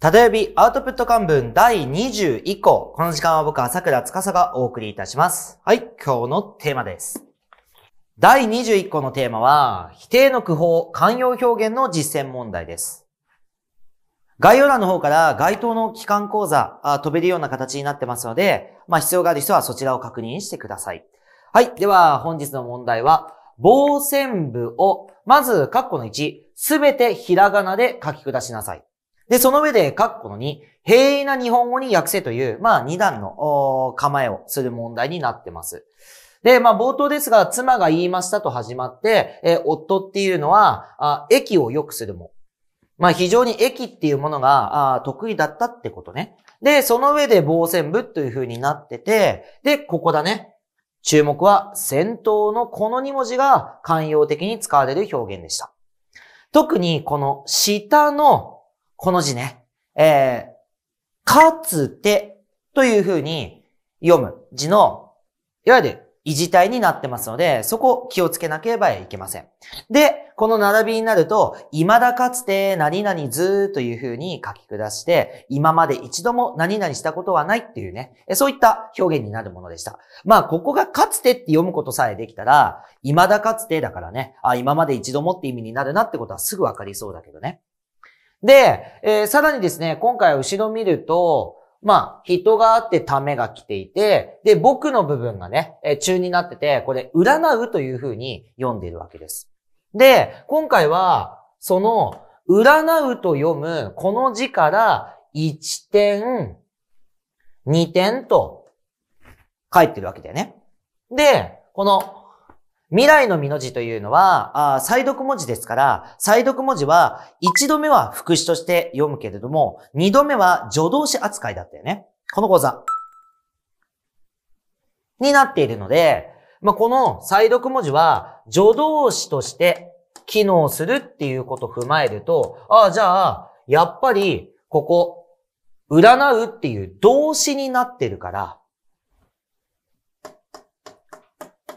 ただよびアウトプット漢文第21項。この時間は僕、つ倉司がお送りいたします。はい、今日のテーマです。第21項のテーマは、否定の句法、慣用表現の実践問題です。概要欄の方から該当の期間講座あ、飛べるような形になってますので、まあ必要がある人はそちらを確認してください。はい、では本日の問題は、傍線部を、まず、括弧の1、すべてひらがなで書き下しなさい。で、その上で、括弧の2、平易な日本語に訳せという、まあ、2段の構えをする問題になってます。で、まあ、冒頭ですが、妻が言いましたと始まって、えー、夫っていうのは、あ駅を良くするも。まあ、非常に駅っていうものが、あ得意だったってことね。で、その上で防戦部という風になってて、で、ここだね。注目は、戦闘のこの2文字が慣用的に使われる表現でした。特に、この下のこの字ね、えー、かつてというふうに読む字の、いわゆる異字体になってますので、そこ気をつけなければいけません。で、この並びになると、未だかつて何々ずというふうに書き下して、今まで一度も何々したことはないっていうね、そういった表現になるものでした。まあ、ここがかつてって読むことさえできたら、未だかつてだからね、あ、今まで一度もって意味になるなってことはすぐわかりそうだけどね。で、えー、さらにですね、今回後ろ見ると、まあ、人があってためが来ていて、で、僕の部分がね、えー、中になってて、これ、占うというふうに読んでいるわけです。で、今回は、その、占うと読む、この字から、1点、2点と書いてるわけだよね。で、この未来の美の字というのは、あ再読文字ですから、再読文字は、一度目は副詞として読むけれども、二度目は助動詞扱いだったよね。この講座。になっているので、まあ、この再読文字は、助動詞として機能するっていうことを踏まえると、ああ、じゃあ、やっぱり、ここ、占うっていう動詞になってるから、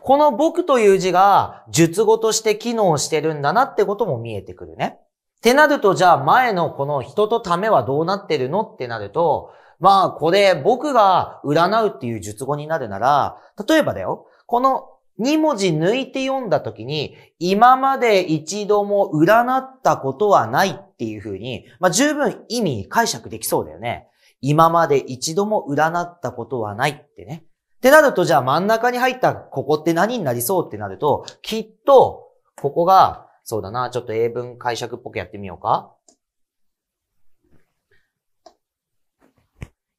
この僕という字が術語として機能してるんだなってことも見えてくるね。ってなると、じゃあ前のこの人とためはどうなってるのってなると、まあこれ僕が占うっていう術語になるなら、例えばだよ、この2文字抜いて読んだ時に、今まで一度も占ったことはないっていう風に、まあ十分意味解釈できそうだよね。今まで一度も占ったことはないってね。ってなると、じゃあ真ん中に入ったここって何になりそうってなると、きっと、ここが、そうだな、ちょっと英文解釈っぽくやってみようか。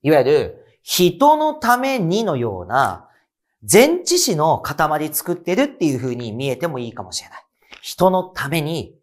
いわゆる、人のためにのような、前置詞の塊作ってるっていう風に見えてもいいかもしれない。人のために、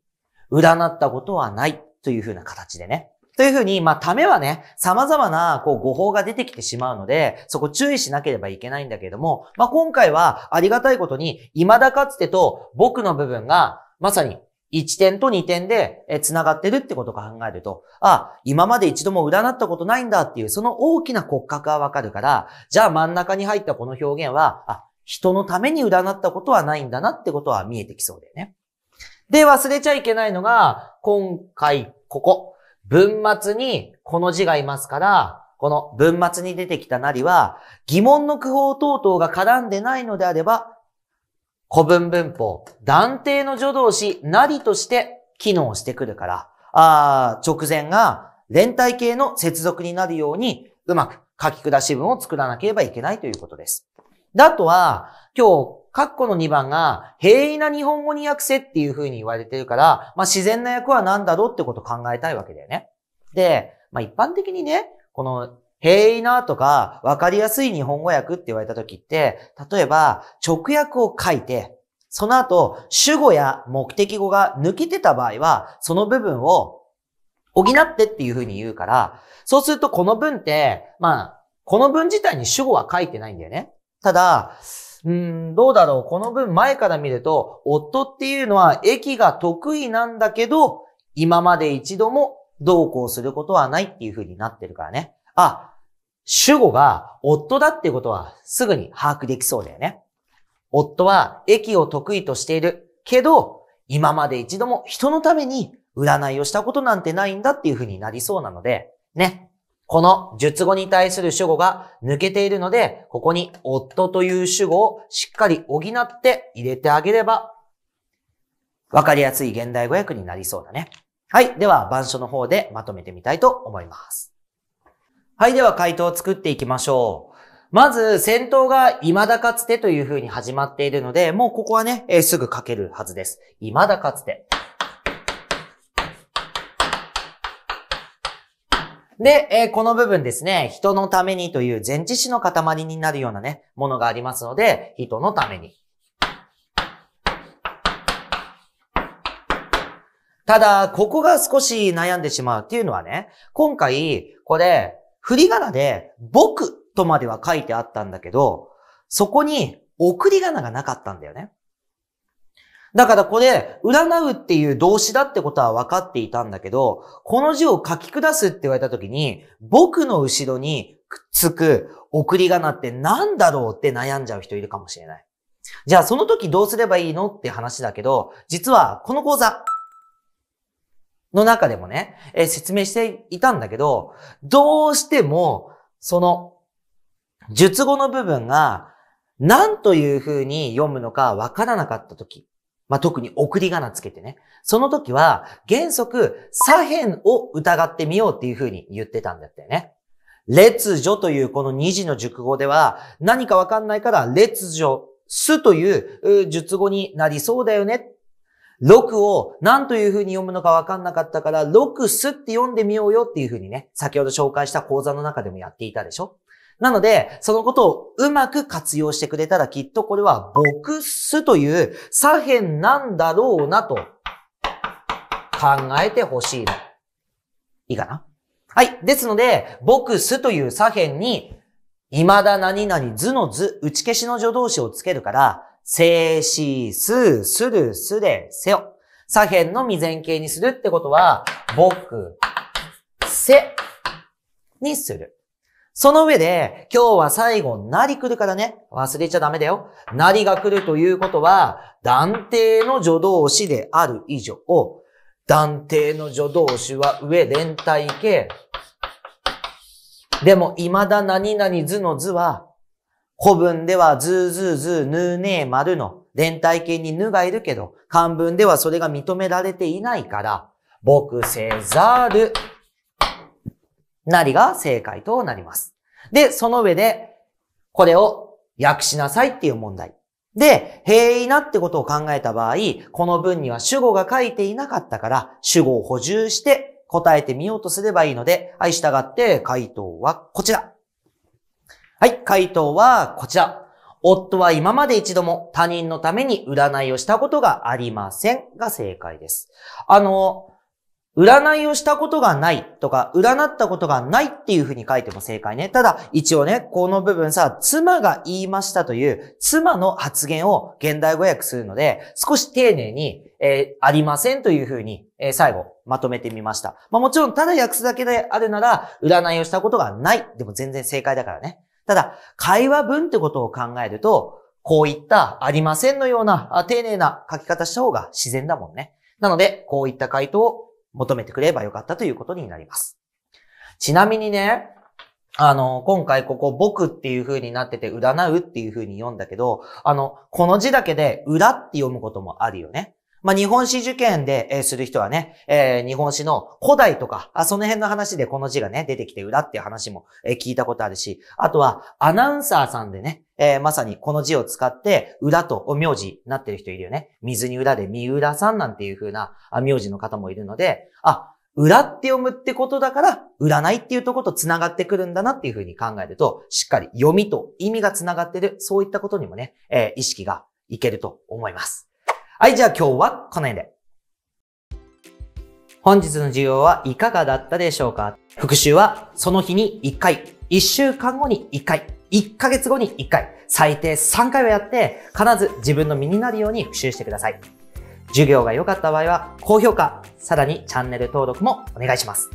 占ったことはないという風な形でね。というふうに、まあ、ためはね、様々な、こう、誤報が出てきてしまうので、そこ注意しなければいけないんだけれども、まあ、今回は、ありがたいことに、未だかつてと、僕の部分が、まさに、1点と2点で、え、繋がってるってことを考えると、あ、今まで一度も占ったことないんだっていう、その大きな骨格はわかるから、じゃあ真ん中に入ったこの表現は、あ、人のために占ったことはないんだなってことは見えてきそうだよね。で、忘れちゃいけないのが、今回、ここ。文末にこの字がいますから、この文末に出てきたなりは、疑問の句法等々が絡んでないのであれば、古文文法、断定の助動詞なりとして機能してくるから、あ直前が連帯形の接続になるように、うまく書き下し文を作らなければいけないということです。だとは、今日括弧の2番が、平易な日本語に訳せっていう風に言われてるから、まあ自然な訳は何だろうってことを考えたいわけだよね。で、まあ一般的にね、この、平易なとか、分かりやすい日本語訳って言われた時って、例えば、直訳を書いて、その後、主語や目的語が抜けてた場合は、その部分を補ってっていう風に言うから、そうするとこの文って、まあ、この文自体に主語は書いてないんだよね。ただ、うん、どうだろう。この分前から見ると、夫っていうのは駅が得意なんだけど、今まで一度もどうこうすることはないっていう風になってるからね。あ、主語が夫だっていうことはすぐに把握できそうだよね。夫は駅を得意としているけど、今まで一度も人のために占いをしたことなんてないんだっていう風になりそうなので、ね。この述語に対する主語が抜けているので、ここに夫という主語をしっかり補って入れてあげれば、わかりやすい現代語訳になりそうだね。はい。では、板書の方でまとめてみたいと思います。はい。では、回答を作っていきましょう。まず、戦闘が未だかつてという風に始まっているので、もうここはね、えすぐ書けるはずです。未だかつて。で、えー、この部分ですね、人のためにという前置詞の塊になるようなね、ものがありますので、人のために。ただ、ここが少し悩んでしまうっていうのはね、今回、これ、振り仮名で、僕とまでは書いてあったんだけど、そこに送り仮名がなかったんだよね。だからこれ、占うっていう動詞だってことは分かっていたんだけど、この字を書き下すって言われた時に、僕の後ろにくっつく送り仮名って何だろうって悩んじゃう人いるかもしれない。じゃあその時どうすればいいのって話だけど、実はこの講座の中でもね、えー、説明していたんだけど、どうしても、その、術語の部分が何という風に読むのかわからなかった時。まあ、特に送り仮名つけてね。その時は、原則、左辺を疑ってみようっていう風に言ってたんだったよね。列女というこの二次の熟語では、何かわかんないから、列女、すという術語になりそうだよね。6を何という風に読むのかわかんなかったから、6すって読んでみようよっていう風にね、先ほど紹介した講座の中でもやっていたでしょなので、そのことをうまく活用してくれたらきっとこれはボクスという左辺なんだろうなと考えてほしいの。いいかなはい。ですので、ボクスという左辺に、未だ何々図の図、打ち消しの助動詞をつけるから、静止、す、する、すれ、せよ。左辺の未然形にするってことは、僕、せ、にする。その上で、今日は最後、なり来るからね、忘れちゃダメだよ。なりが来るということは、断定の助動詞である以上、断定の助動詞は上連帯形。でも、未だ何々図の図は、古文ではずずずぬねまるの連帯形にぬがいるけど、漢文ではそれが認められていないから、僕せざるなりが正解となります。で、その上で、これを訳しなさいっていう問題。で、平易なってことを考えた場合、この文には主語が書いていなかったから、主語を補充して答えてみようとすればいいので、はい、従って回答はこちら。はい、回答はこちら。夫は今まで一度も他人のために占いをしたことがありませんが正解です。あの、占いをしたことがないとか、占ったことがないっていうふうに書いても正解ね。ただ、一応ね、この部分さ、妻が言いましたという、妻の発言を現代語訳するので、少し丁寧に、えー、ありませんというふうに、えー、最後、まとめてみました。まあもちろん、ただ訳すだけであるなら、占いをしたことがない。でも全然正解だからね。ただ、会話文ってことを考えると、こういったありませんのような、丁寧な書き方した方が自然だもんね。なので、こういった回答を求めてくればよかったということになります。ちなみにね、あの、今回ここ僕っていう風になってて占うっていう風に読んだけど、あの、この字だけで裏って読むこともあるよね。まあ、日本史受験で、えする人はね、えー、日本史の古代とか、あ、その辺の話でこの字がね、出てきて裏っていう話も、え聞いたことあるし、あとはアナウンサーさんでね、えー、まさにこの字を使って裏と名字になってる人いるよね。水に裏で三浦さんなんていう風な名字の方もいるので、あ、裏って読むってことだから、占いっていうとこと繋がってくるんだなっていう風に考えると、しっかり読みと意味が繋がってる、そういったことにもね、えー、意識がいけると思います。はい、じゃあ今日はこの辺で。本日の授業はいかがだったでしょうか復習はその日に1回、1週間後に1回、1ヶ月後に1回、最低3回はやって、必ず自分の身になるように復習してください。授業が良かった場合は、高評価、さらにチャンネル登録もお願いします。